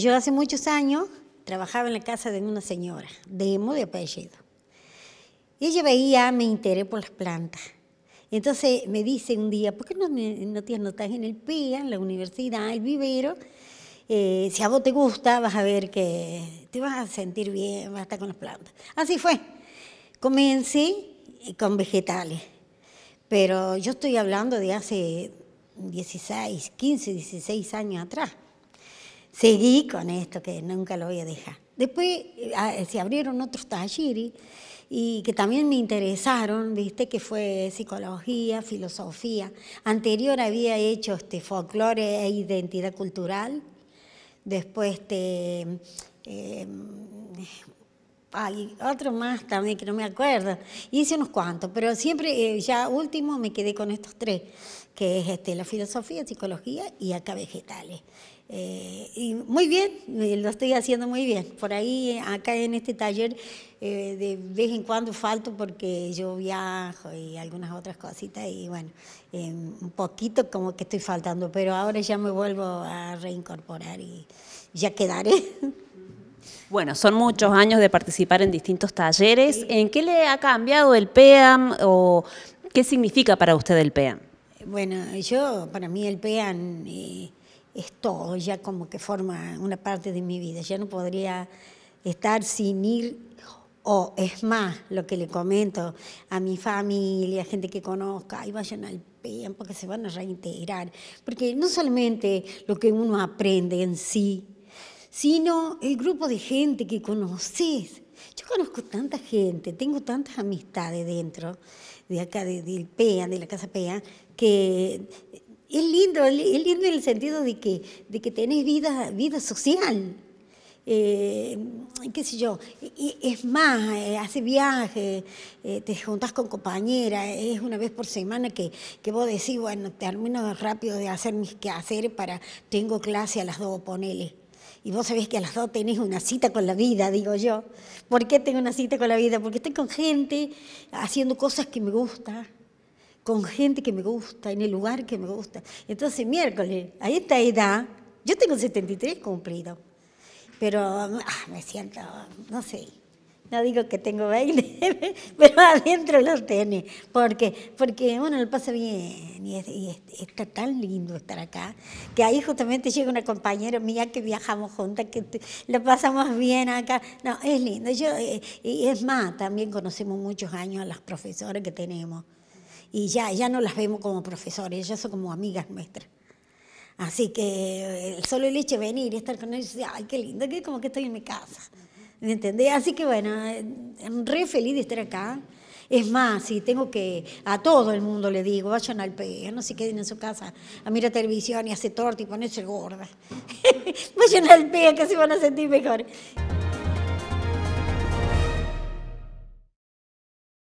Yo hace muchos años trabajaba en la casa de una señora, de de apellido. ella veía, me interés por las plantas. Entonces me dice un día, ¿por qué no, no te en el PEA, en la universidad, el vivero? Eh, si a vos te gusta, vas a ver que te vas a sentir bien, vas a estar con las plantas. Así fue. Comencé eh, con vegetales, pero yo estoy hablando de hace 16, 15, 16 años atrás seguí con esto que nunca lo voy a dejar. Después eh, ah, eh, se abrieron otros talleres y que también me interesaron, viste, que fue psicología, filosofía. Anterior había hecho este, folclore e identidad cultural, después este, hay em, otro más también que no me acuerdo. Hice unos cuantos, pero siempre eh, ya último me quedé con estos tres que es este, la filosofía, psicología y acá vegetales. Eh, muy bien, lo estoy haciendo muy bien. Por ahí, acá en este taller, eh, de vez en cuando falto porque yo viajo y algunas otras cositas y bueno, em, un poquito como que estoy faltando, pero ahora ya me vuelvo a reincorporar y ya quedaré. Bueno, son muchos años de participar en distintos talleres. ¿En qué le ha cambiado el PEAM o qué significa para usted el PEAM? Bueno, yo, para mí el PEAN eh, es todo, ya como que forma una parte de mi vida. Ya no podría estar sin ir, o es más, lo que le comento a mi familia, a gente que conozca, ahí vayan al PEAN porque se van a reintegrar. Porque no solamente lo que uno aprende en sí, sino el grupo de gente que conoces. Yo conozco tanta gente, tengo tantas amistades dentro de acá, de, PEA, de la Casa PEA, que es lindo, es lindo en el sentido de que, de que tenés vida, vida social. Eh, qué sé yo, es más, eh, hace viaje, eh, te juntás con compañeras, es una vez por semana que, vos decís, bueno, termino rápido de hacer mis quehaceres para, tengo clase a las dos, ponele. Y vos sabés que a las dos tenés una cita con la vida, digo yo. ¿Por qué tengo una cita con la vida? Porque estoy con gente haciendo cosas que me gusta, con gente que me gusta, en el lugar que me gusta. Entonces, miércoles, a esta edad, yo tengo 73 cumplido, pero ah, me siento, no sé, no digo que tengo baile, pero adentro lo tiene, porque, porque bueno, lo pasa bien y, está tan lindo estar acá, que ahí justamente llega una compañera mía que viajamos juntas, que lo pasamos bien acá, no, es lindo, yo, eh, y es más, también conocemos muchos años a las profesoras que tenemos, y ya, ya no las vemos como profesoras, ellas son como amigas nuestras. Así que eh, solo el hecho de venir y estar con ellos, ay, qué lindo, que como que estoy en mi casa. ¿Me entendés? Así que bueno, re feliz de estar acá. Es más, si tengo que, a todo el mundo le digo, vayan al PEA, no se queden en su casa a mirar televisión y hacer torta y ponerse gorda. vayan al PEA que se van a sentir mejor.